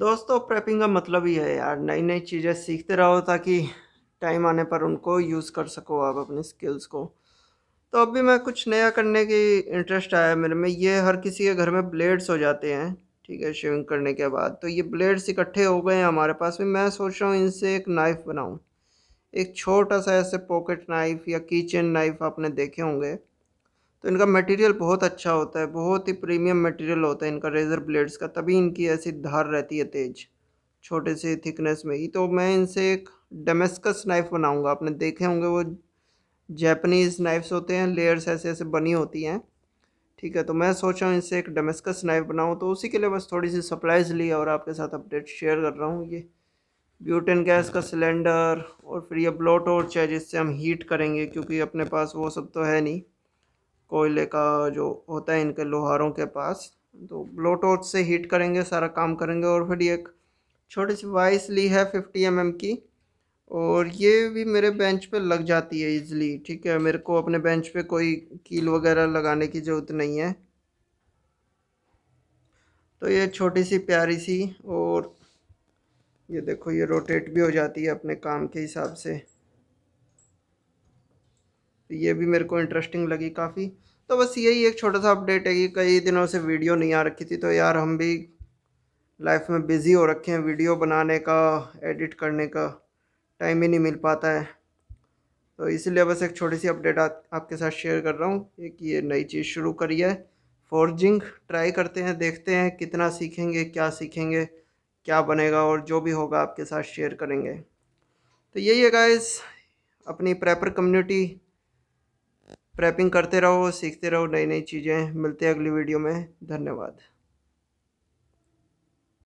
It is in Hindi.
दोस्तों प्रेपिंग का मतलब ही है यार नई नई चीज़ें सीखते रहो ताकि टाइम आने पर उनको यूज़ कर सको आप अपने स्किल्स को तो अब भी मैं कुछ नया करने की इंटरेस्ट आया मेरे में ये हर किसी के घर में ब्लेड्स हो जाते हैं ठीक है शेविंग करने के बाद तो ये ब्लेड्स इकट्ठे हो गए हैं हमारे पास भी मैं सोच रहा हूँ इनसे एक नाइफ़ बनाऊँ एक छोटा सा ऐसे पॉकेट नाइफ़ या किचन नाइफ़ आपने देखे होंगे तो इनका मटेरियल बहुत अच्छा होता है बहुत ही प्रीमियम मटेरियल होता है इनका रेज़र ब्लेड्स का तभी इनकी ऐसी धार रहती है तेज छोटे से थिकनेस में ही तो मैं इनसे एक डेमेस्कस नाइफ़ बनाऊंगा आपने देखे होंगे वो जैपनीज़ नाइफ्स होते हैं लेयर्स ऐसे ऐसे बनी होती हैं ठीक है तो मैं सोच रहा हूँ इनसे एक डेमेस्कस नाइफ बनाऊँ तो उसी के लिए बस थोड़ी सी सप्लाइज ली और आपके साथ अपडेट शेयर कर रहा हूँ ये ब्यूटेन गैस का सिलेंडर और फिर ये ब्लो टॉर्च है जिससे हम हीट करेंगे क्योंकि अपने पास वो सब तो है नहीं कोयले का जो होता है इनके लोहारों के पास तो ब्लो टॉर्च से हीट करेंगे सारा काम करेंगे और फिर एक छोटी सी वाइस ली है फिफ्टी एम की और ये भी मेरे बेंच पे लग जाती है इजली ठीक है मेरे को अपने बेंच पे कोई कील वगैरह लगाने की ज़रूरत नहीं है तो ये छोटी सी प्यारी सी और ये देखो ये रोटेट भी हो जाती है अपने काम के हिसाब से तो ये भी मेरे को इंटरेस्टिंग लगी काफ़ी तो बस यही एक छोटा सा अपडेट है कि कई दिनों से वीडियो नहीं आ रखी थी तो यार हम भी लाइफ में बिज़ी हो रखे हैं वीडियो बनाने का एडिट करने का टाइम ही नहीं मिल पाता है तो इसलिए बस एक छोटी सी अपडेट आ, आपके साथ शेयर कर रहा हूँ एक ये नई चीज़ शुरू करी है फोर्जिंग ट्राई करते हैं देखते हैं कितना सीखेंगे क्या सीखेंगे क्या बनेगा और जो भी होगा आपके साथ शेयर करेंगे तो यही है गाइस अपनी प्रेपर कम्युनिटी प्रैपिंग करते रहो सीखते रहो नई नई चीज़ें मिलते हैं अगली वीडियो में धन्यवाद